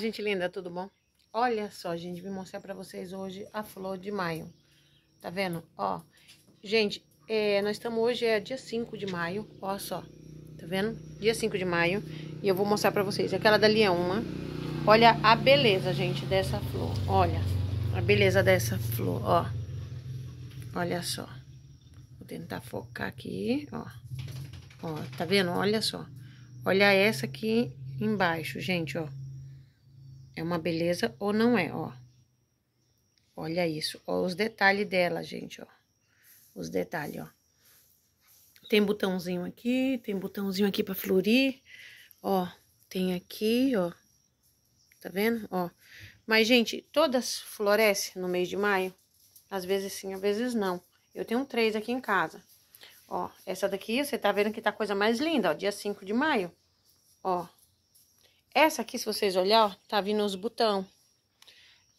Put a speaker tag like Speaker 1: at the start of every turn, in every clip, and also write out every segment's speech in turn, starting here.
Speaker 1: Gente linda, tudo bom? Olha só, gente, vim mostrar pra vocês hoje a flor de maio. Tá vendo? Ó, gente, é, nós estamos hoje, é dia 5 de maio, ó só. Tá vendo? Dia 5 de maio. E eu vou mostrar pra vocês. Aquela dali é uma. Olha a beleza, gente, dessa flor. Olha a beleza dessa flor, ó. Olha só. Vou tentar focar aqui, ó. Ó, tá vendo? Olha só. Olha essa aqui embaixo, gente, ó. É uma beleza ou não é, ó. Olha isso, ó, os detalhes dela, gente, ó. Os detalhes, ó. Tem botãozinho aqui, tem botãozinho aqui pra florir, ó. Tem aqui, ó. Tá vendo? Ó. Mas, gente, todas florescem no mês de maio? Às vezes sim, às vezes não. Eu tenho três aqui em casa. Ó, essa daqui, você tá vendo que tá a coisa mais linda, ó. Dia 5 de maio, ó. Essa aqui, se vocês olharem, ó, tá vindo os botão.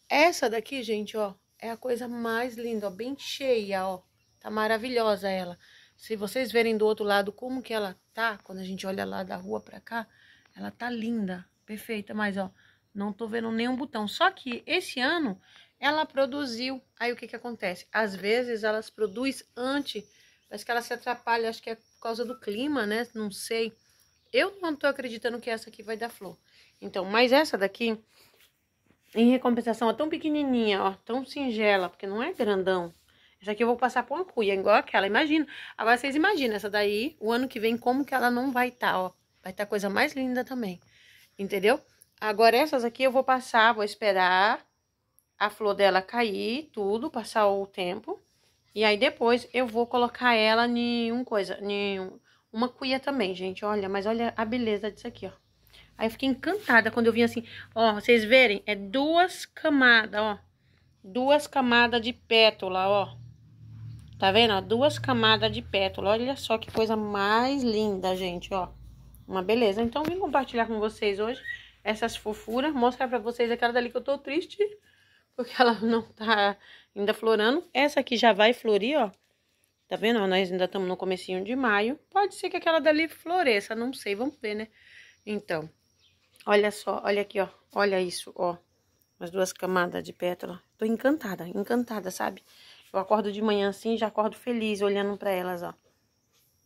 Speaker 1: Essa daqui, gente, ó, é a coisa mais linda, ó, bem cheia, ó. Tá maravilhosa ela. Se vocês verem do outro lado como que ela tá, quando a gente olha lá da rua pra cá, ela tá linda, perfeita, mas, ó, não tô vendo nenhum botão. Só que esse ano ela produziu. Aí o que que acontece? Às vezes elas produzem antes, parece que ela se atrapalha, acho que é por causa do clima, né? Não sei eu não tô acreditando que essa aqui vai dar flor. Então, mas essa daqui, em recompensação, é tão pequenininha, ó, tão singela, porque não é grandão. Essa aqui eu vou passar por uma cuia, igual aquela, imagina. Agora vocês imaginam essa daí, o ano que vem, como que ela não vai estar, tá, ó. Vai estar tá coisa mais linda também, entendeu? Agora essas aqui eu vou passar, vou esperar a flor dela cair, tudo, passar o tempo. E aí depois eu vou colocar ela em um coisa, em um, uma cuia também, gente, olha, mas olha a beleza disso aqui, ó. Aí eu fiquei encantada quando eu vim assim, ó, vocês verem, é duas camadas, ó. Duas camadas de pétala, ó. Tá vendo, ó? Duas camadas de pétala, olha só que coisa mais linda, gente, ó. Uma beleza. Então, vim compartilhar com vocês hoje essas fofuras, mostrar pra vocês aquela dali que eu tô triste, porque ela não tá ainda florando. Essa aqui já vai florir, ó. Tá vendo? Nós ainda estamos no comecinho de maio. Pode ser que aquela dali floresça, não sei, vamos ver, né? Então, olha só, olha aqui, ó. Olha isso, ó. As duas camadas de pétala. Tô encantada, encantada, sabe? Eu acordo de manhã assim, já acordo feliz olhando para elas, ó.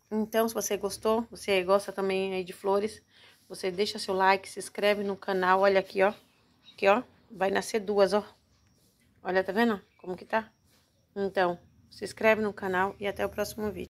Speaker 1: Então, se você gostou, você gosta também aí de flores, você deixa seu like, se inscreve no canal, olha aqui, ó. Aqui, ó, vai nascer duas, ó. Olha, tá vendo como que tá? Então, se inscreve no canal e até o próximo vídeo.